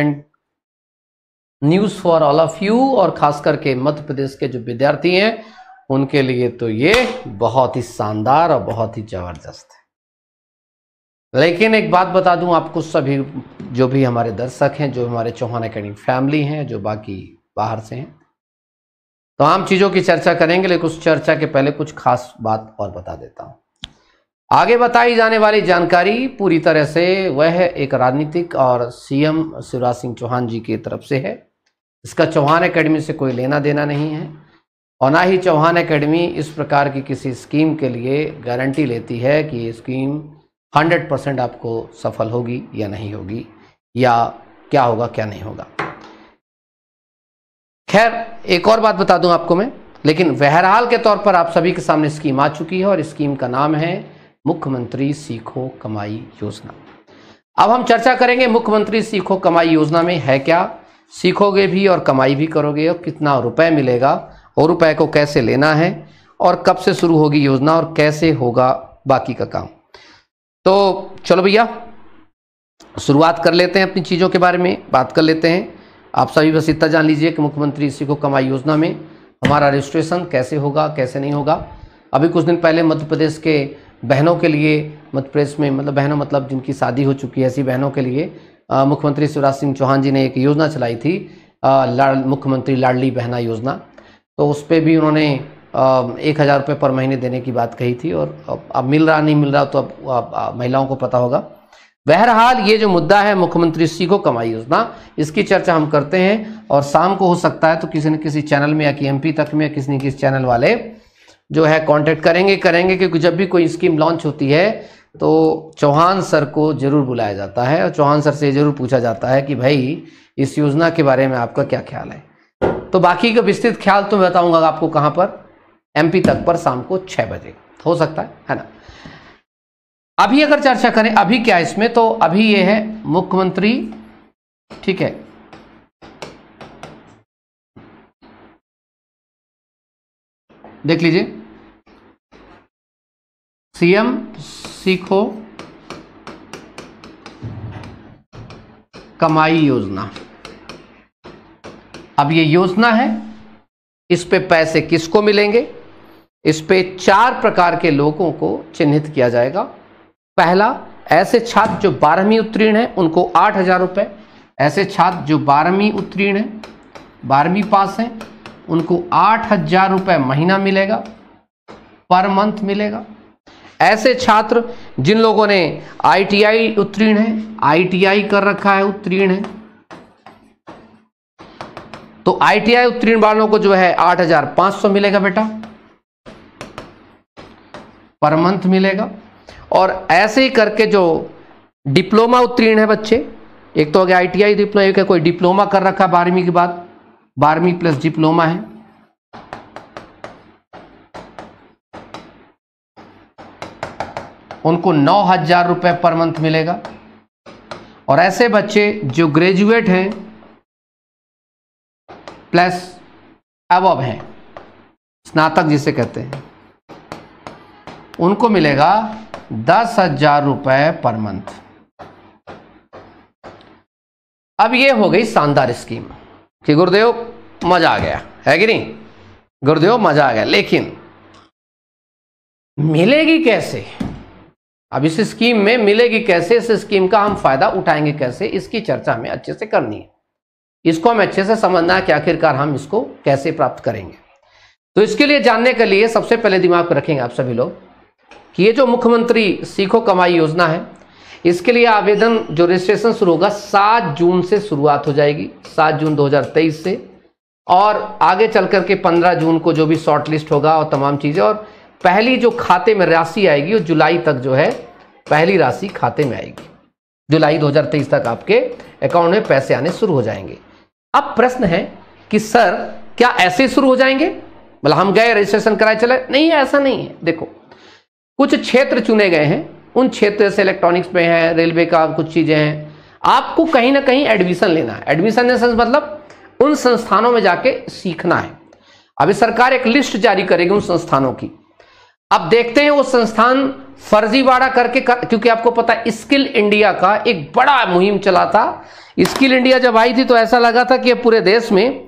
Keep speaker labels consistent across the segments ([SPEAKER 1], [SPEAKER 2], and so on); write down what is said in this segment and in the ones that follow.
[SPEAKER 1] important news for all of you और ख़ास करके मध्य प्रदेश के जो विद्यार्थी हैं उनके लिए तो ये बहुत ही शानदार और बहुत ही ज़बरदस्त है लेकिन एक बात बता दूं आपको सभी जो भी हमारे दर्शक हैं जो हमारे चौहान अकेडमी फैमिली हैं जो बाकी बाहर से हैं तो आम चीज़ों की चर्चा करेंगे लेकिन उस चर्चा के पहले कुछ खास बात और बता देता हूं आगे बताई जाने वाली जानकारी पूरी तरह से वह एक राजनीतिक और सीएम शिवराज सिंह चौहान जी की तरफ से है इसका चौहान एकेडमी से कोई लेना देना नहीं है और ना ही चौहान एकेडमी इस प्रकार की किसी स्कीम के लिए गारंटी लेती है कि ये स्कीम 100 परसेंट आपको सफल होगी या नहीं होगी या क्या होगा क्या नहीं होगा खैर एक और बात बता दूं आपको मैं लेकिन बहरहाल के तौर पर आप सभी के सामने स्कीम आ चुकी है और स्कीम का नाम है मुख्यमंत्री सीखो कमाई योजना अब हम चर्चा करेंगे मुख्यमंत्री सीखो कमाई योजना में है क्या सीखोगे भी और कमाई भी करोगे और कितना रुपए मिलेगा और रुपए को कैसे लेना है और कब से शुरू होगी योजना और कैसे होगा बाकी का काम तो चलो भैया शुरुआत कर लेते हैं अपनी चीज़ों के बारे में बात कर लेते हैं आप सभी बस इतना जान लीजिए कि मुख्यमंत्री सीखो कमाई योजना में हमारा रजिस्ट्रेशन कैसे होगा कैसे नहीं होगा अभी कुछ दिन पहले मध्य प्रदेश के बहनों के लिए मध्य प्रदेश में मतलब बहनों मतलब जिनकी शादी हो चुकी है ऐसी बहनों के लिए मुख्यमंत्री शिवराज सिंह चौहान जी ने एक योजना चलाई थी लाड़ मुख्यमंत्री लाडली बहना योजना तो उस पर भी उन्होंने एक हज़ार रुपये पर महीने देने की बात कही थी और अब मिल रहा नहीं मिल रहा तो अब महिलाओं को पता होगा बहरहाल ये जो मुद्दा है मुख्यमंत्री सीखो कमाई योजना इसकी चर्चा हम करते हैं और शाम को हो सकता है तो किसी न किसी चैनल में या कि एमपी तक में या किसी न किसी चैनल वाले जो है कांटेक्ट करेंगे करेंगे क्योंकि जब भी कोई स्कीम लॉन्च होती है तो चौहान सर को ज़रूर बुलाया जाता है और चौहान सर से ज़रूर पूछा जाता है कि भाई इस योजना के बारे में आपका क्या ख्याल है तो बाकी का विस्तृत ख्याल तो मैं बताऊंगा आपको कहां पर एमपी तक पर शाम को छह बजे हो सकता है है ना अभी अगर चर्चा करें अभी क्या इसमें तो अभी ये है मुख्यमंत्री ठीक है देख लीजिए सीएम सीखो कमाई योजना अब ये योजना है इस पे पैसे किसको मिलेंगे इस पे चार प्रकार के लोगों को चिन्हित किया जाएगा पहला ऐसे छात्र जो बारहवीं उत्तीर्ण है उनको आठ हजार रुपए ऐसे छात्र जो बारहवीं उत्तीर्ण है बारहवीं पास है उनको आठ हजार रुपए महीना मिलेगा पर मंथ मिलेगा ऐसे छात्र जिन लोगों ने आईटीआई उत्तीर्ण है आईटीआई कर रखा है उत्तीर्ण है तो आईटीआई उत्तीर्ण वालों को जो है 8,500 मिलेगा बेटा पर मंथ मिलेगा और ऐसे ही करके जो डिप्लोमा उत्तीर्ण है बच्चे एक तो हो गया टी डिप्लोमा एक है कोई डिप्लोमा कर रखा है बारहवीं के बाद बारहवीं प्लस डिप्लोमा है उनको नौ हज़ार रुपये पर मंथ मिलेगा और ऐसे बच्चे जो ग्रेजुएट हैं प्लस अब हैं स्नातक जिसे कहते हैं उनको मिलेगा दस हजार रुपये पर मंथ अब ये हो गई शानदार स्कीम कि गुरुदेव मजा आ गया है कि नहीं गुरुदेव मजा आ गया लेकिन मिलेगी कैसे अब इस स्कीम में मिलेगी कैसे इस स्कीम का हम फायदा उठाएंगे कैसे इसकी चर्चा हमें अच्छे से करनी है इसको हमें अच्छे से समझना है कि आखिरकार हम इसको कैसे प्राप्त करेंगे तो इसके लिए जानने के लिए सबसे पहले दिमाग पर रखेंगे आप सभी लोग कि ये जो मुख्यमंत्री सीखो कमाई योजना है इसके लिए आवेदन जो रजिस्ट्रेशन शुरू होगा सात जून से शुरुआत हो जाएगी सात जून दो से और आगे चल करके पंद्रह जून को जो भी शॉर्ट लिस्ट होगा और तमाम चीज़ें और पहली जो खाते में राशि आएगी वो जुलाई तक जो है पहली राशि खाते में आएगी जुलाई 2023 तक आपके अकाउंट में पैसे आने शुरू हो जाएंगे अब प्रश्न है कि सर क्या ऐसे शुरू हो जाएंगे मतलब हम गए रजिस्ट्रेशन कराए चले नहीं ऐसा नहीं है देखो कुछ क्षेत्र चुने गए हैं उन क्षेत्र से इलेक्ट्रॉनिक्स में है रेलवे का कुछ चीज़ें हैं आपको कहीं ना कहीं एडमिशन लेना है एडमिशन मतलब उन संस्थानों में जाके सीखना है अभी सरकार एक लिस्ट जारी करेगी उन संस्थानों की अब देखते हैं वो संस्थान फर्जीवाड़ा करके कर, क्योंकि आपको पता स्किल इंडिया का एक बड़ा मुहिम चला था स्किल इंडिया जब आई थी तो ऐसा लगा था कि पूरे देश में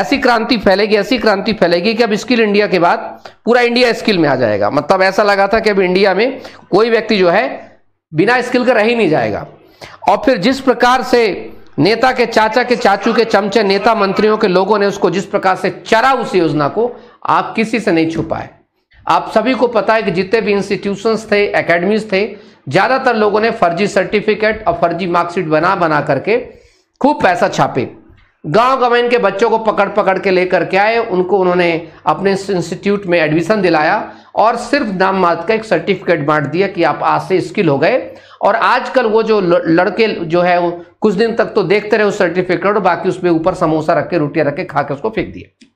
[SPEAKER 1] ऐसी क्रांति फैलेगी ऐसी क्रांति फैलेगी कि अब स्किल इंडिया के बाद पूरा इंडिया स्किल में आ जाएगा मतलब ऐसा लगा था कि अब इंडिया में कोई व्यक्ति जो है बिना स्किल का रह ही नहीं जाएगा और फिर जिस प्रकार से नेता के चाचा के चाचू के चमचे नेता मंत्रियों के लोगों ने उसको जिस प्रकार से चरा उस योजना को आप किसी से नहीं छुपाए आप सभी को पता है कि जितने भी इंस्टीट्यूशंस थे एकेडमीज थे ज़्यादातर लोगों ने फर्जी सर्टिफिकेट और फर्जी मार्कशीट बना बना करके खूब पैसा छापे गांव गांव के बच्चों को पकड़ पकड़ के लेकर के आए उनको उन्होंने अपने इंस्टीट्यूट में एडमिशन दिलाया और सिर्फ नाम मात का एक सर्टिफिकेट बांट दिया कि आप आज से स्किल हो गए और आजकल वो जो लड़के जो है वो कुछ दिन तक तो देखते रहे उस सर्टिफिकेट और बाकी उसमें ऊपर समोसा रख के रोटियां रख के खा के उसको फेंक दिया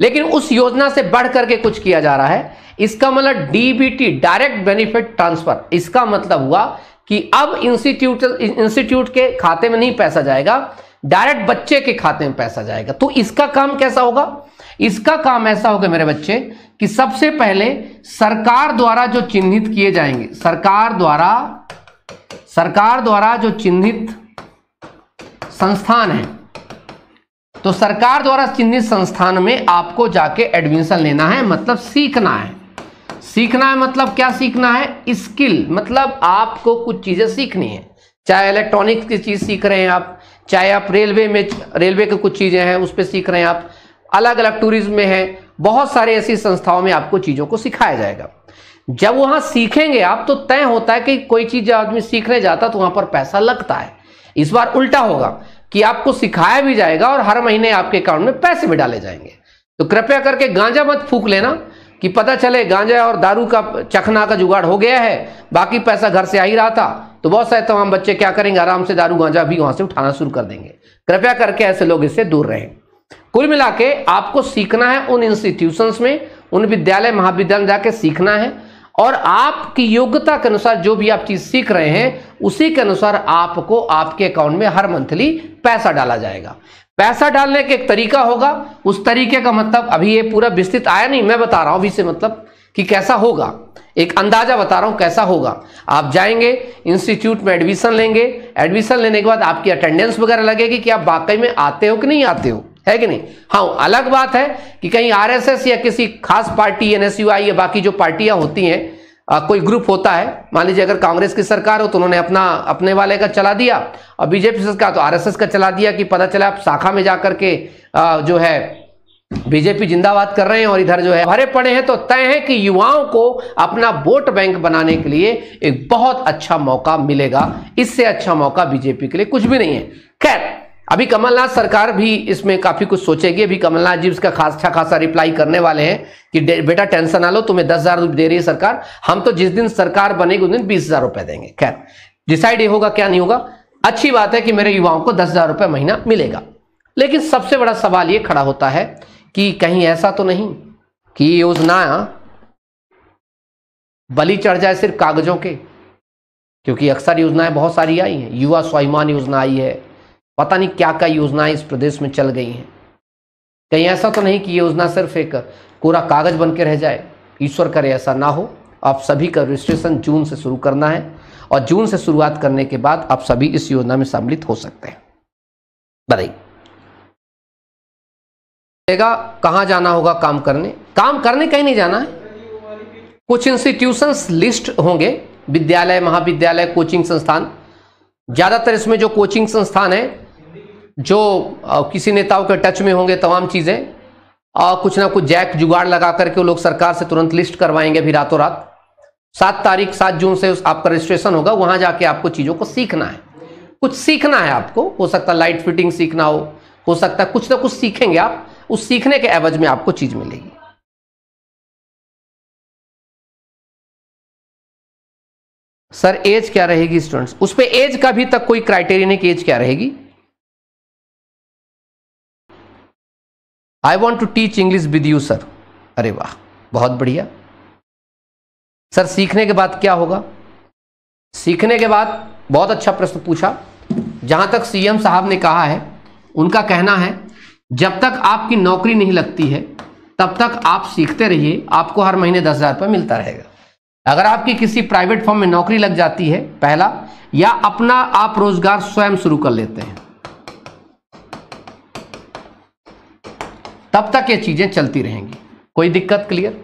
[SPEAKER 1] लेकिन उस योजना से बढ़ करके कुछ किया जा रहा है इसका मतलब डीबीटी डायरेक्ट बेनिफिट ट्रांसफर इसका मतलब हुआ कि अब इंस्टीट्यूट इंस्टीट्यूट के खाते में नहीं पैसा जाएगा डायरेक्ट बच्चे के खाते में पैसा जाएगा तो इसका काम कैसा होगा इसका काम ऐसा होगा मेरे बच्चे कि सबसे पहले सरकार द्वारा जो चिन्हित किए जाएंगे सरकार द्वारा सरकार द्वारा जो चिन्हित संस्थान है तो सरकार द्वारा चिन्हित संस्थान में आपको जाके एडमिशन लेना है मतलब सीखना है सीखना है मतलब क्या सीखना है स्किल मतलब आपको कुछ चीज़ें सीखनी है चाहे इलेक्ट्रॉनिक्स की चीज़ सीख रहे हैं आप चाहे आप रेलवे में रेलवे की कुछ चीज़ें हैं उस पर सीख रहे हैं आप अलग अलग टूरिज्म में है बहुत सारे ऐसी संस्थाओं में आपको चीज़ों को सिखाया जाएगा जब वहां सीखेंगे आप तो तय होता है कि कोई चीज़ जब आदमी सीखने जाता तो वहां पर पैसा लगता है इस बार उल्टा होगा कि आपको सिखाया भी जाएगा और हर महीने आपके अकाउंट में पैसे भी डाले जाएंगे तो कृपया करके गांजा मत फूक लेना कि पता चले गांजा और दारू का चखना का जुगाड़ हो गया है बाकी पैसा घर से आ ही रहा था तो बहुत सारे तमाम बच्चे क्या करेंगे आराम से दारू गांजा भी वहां से उठाना शुरू कर देंगे कृपया करके ऐसे लोग इससे दूर रहें कुल मिला के आपको सीखना है उन इंस्टीट्यूशंस में उन विद्यालय महाविद्यालय जाके सीखना है और आपकी योग्यता के अनुसार जो भी आप चीज सीख रहे हैं उसी के अनुसार आपको आपके अकाउंट में हर मंथली पैसा डाला जाएगा पैसा डालने का एक तरीका होगा उस तरीके का मतलब अभी ये पूरा विस्तृत आया नहीं मैं बता रहा हूं अभी से मतलब कि कैसा होगा एक अंदाजा बता रहा हूं कैसा होगा आप जाएंगे इंस्टीट्यूट में एडमिशन लेंगे एडमिशन लेने के बाद आपकी अटेंडेंस वगैरह लगेगी कि आप वाकई में आते हो कि नहीं आते हो है कि नहीं हाँ अलग बात है कि कहीं आरएसएस या किसी खास पार्टी एनएसयूआई या बाकी जो पार्टियां होती हैं आ, कोई ग्रुप होता है मान लीजिए अगर कांग्रेस की सरकार हो तो उन्होंने अपना अपने वाले का चला दिया और बीजेपी सरकार तो आरएसएस का चला दिया कि पता चला आप शाखा में जाकर के आ, जो है बीजेपी जिंदाबाद कर रहे हैं और इधर जो है भरे पड़े हैं तो तय है कि युवाओं को अपना वोट बैंक बनाने के लिए एक बहुत अच्छा मौका मिलेगा इससे अच्छा मौका बीजेपी के लिए कुछ भी नहीं है खैर अभी कमलनाथ सरकार भी इसमें काफी कुछ सोचेगी अभी कमलनाथ जी उसका खास अच्छा खासा रिप्लाई करने वाले हैं कि बेटा टेंशन ना लो तुम्हें दस हजार दे रही है सरकार हम तो जिस दिन सरकार बनेगी उस दिन बीस हजार रुपए देंगे खैर डिसाइड ये होगा क्या नहीं होगा अच्छी बात है कि मेरे युवाओं को दस हजार रुपये महीना मिलेगा लेकिन सबसे बड़ा सवाल ये खड़ा होता है कि कहीं ऐसा तो नहीं कि ये योजना बलि चढ़ जाए सिर्फ कागजों के क्योंकि अक्सर योजनाएं बहुत सारी आई हैं युवा स्वाभिमान योजना आई है पता नहीं क्या क्या योजनाएं इस प्रदेश में चल गई हैं कहीं ऐसा तो नहीं कि योजना सिर्फ एक पूरा कागज बन के रह जाए ईश्वर करे ऐसा ना हो आप सभी का रजिस्ट्रेशन जून से शुरू करना है और जून से शुरुआत करने के बाद आप सभी इस योजना में सम्मिलित हो सकते हैं बताइए देगा कहाँ जाना होगा काम करने काम करने कहीं नहीं जाना है कुछ इंस्टीट्यूशंस लिस्ट होंगे विद्यालय महाविद्यालय कोचिंग संस्थान ज़्यादातर इसमें जो कोचिंग संस्थान है जो किसी नेताओं के टच में होंगे तमाम चीज़ें और कुछ ना कुछ जैक जुगाड़ लगा करके वो लोग सरकार से तुरंत लिस्ट करवाएंगे भी रातों रात सात तारीख सात जून से आपका रजिस्ट्रेशन होगा वहां जाके आपको चीज़ों को सीखना है कुछ सीखना है आपको हो सकता है लाइट फिटिंग सीखना हो हो सकता है कुछ ना कुछ सीखेंगे आप उस सीखने के एवज में आपको चीज़ मिलेगी सर एज क्या रहेगी स्टूडेंट्स उस पर एज का भी तक कोई क्राइटेरिया नहीं कि एज क्या रहेगी I want to teach English with you sir अरे वाह बहुत बढ़िया सर सीखने के बाद क्या होगा सीखने के बाद बहुत अच्छा प्रश्न पूछा जहां तक सीएम साहब ने कहा है उनका कहना है जब तक आपकी नौकरी नहीं लगती है तब तक आप सीखते रहिए आपको हर महीने दस हज़ार रुपये मिलता रहेगा अगर आपकी किसी प्राइवेट फॉर्म में नौकरी लग जाती है पहला या अपना आप रोजगार स्वयं शुरू कर लेते हैं तब तक ये चीज़ें चलती रहेंगी कोई दिक्कत क्लियर